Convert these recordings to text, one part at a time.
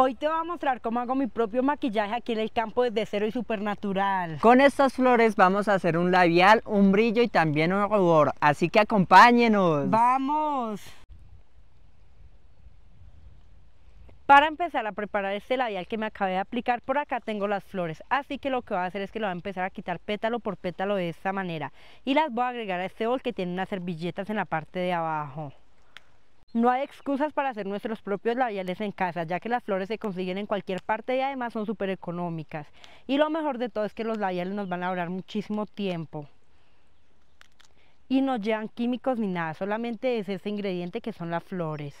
Hoy te voy a mostrar cómo hago mi propio maquillaje aquí en el campo desde cero y supernatural. Con estas flores vamos a hacer un labial, un brillo y también un rubor, así que acompáñenos. ¡Vamos! Para empezar a preparar este labial que me acabé de aplicar, por acá tengo las flores, así que lo que voy a hacer es que lo voy a empezar a quitar pétalo por pétalo de esta manera y las voy a agregar a este bol que tiene unas servilletas en la parte de abajo. No hay excusas para hacer nuestros propios labiales en casa, ya que las flores se consiguen en cualquier parte y además son súper económicas. Y lo mejor de todo es que los labiales nos van a durar muchísimo tiempo. Y no llevan químicos ni nada, solamente es ese ingrediente que son las flores.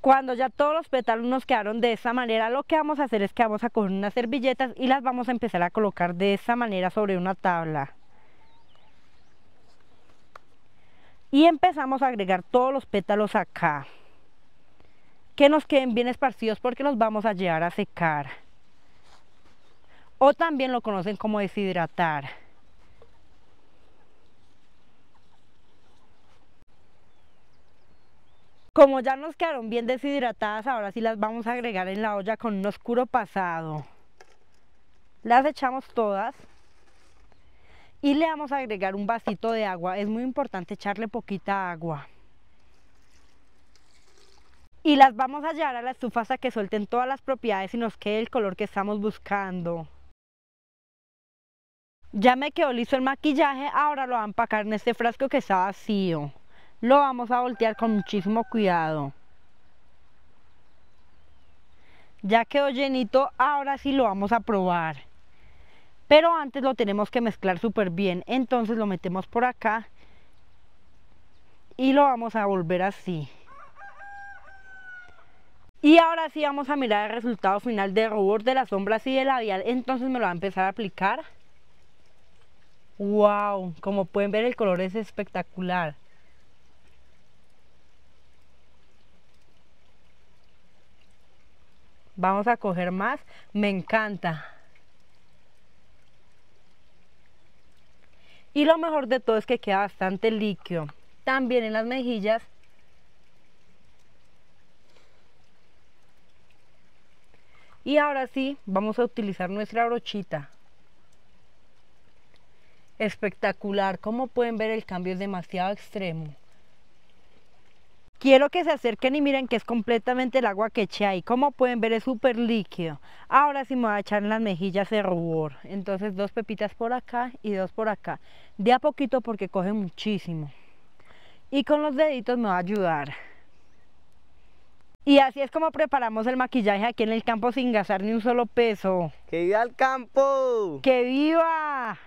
Cuando ya todos los pétalos nos quedaron de esta manera, lo que vamos a hacer es que vamos a coger unas servilletas y las vamos a empezar a colocar de esta manera sobre una tabla. y empezamos a agregar todos los pétalos acá que nos queden bien esparcidos porque los vamos a llevar a secar o también lo conocen como deshidratar como ya nos quedaron bien deshidratadas ahora sí las vamos a agregar en la olla con un oscuro pasado las echamos todas y le vamos a agregar un vasito de agua. Es muy importante echarle poquita agua. Y las vamos a llevar a la estufa hasta que suelten todas las propiedades y nos quede el color que estamos buscando. Ya me quedó listo el maquillaje, ahora lo voy a empacar en este frasco que está vacío. Lo vamos a voltear con muchísimo cuidado. Ya quedó llenito, ahora sí lo vamos a probar pero antes lo tenemos que mezclar súper bien entonces lo metemos por acá y lo vamos a volver así y ahora sí vamos a mirar el resultado final de rubor de las sombras y de labial entonces me lo va a empezar a aplicar wow como pueden ver el color es espectacular vamos a coger más me encanta Y lo mejor de todo es que queda bastante líquido. También en las mejillas. Y ahora sí, vamos a utilizar nuestra brochita. Espectacular, como pueden ver el cambio es demasiado extremo. Quiero que se acerquen y miren que es completamente el agua que eché ahí. Como pueden ver es súper líquido. Ahora sí me voy a echar en las mejillas de rubor. Entonces dos pepitas por acá y dos por acá. De a poquito porque coge muchísimo. Y con los deditos me va a ayudar. Y así es como preparamos el maquillaje aquí en el campo sin gastar ni un solo peso. ¡Que viva el campo! ¡Que viva!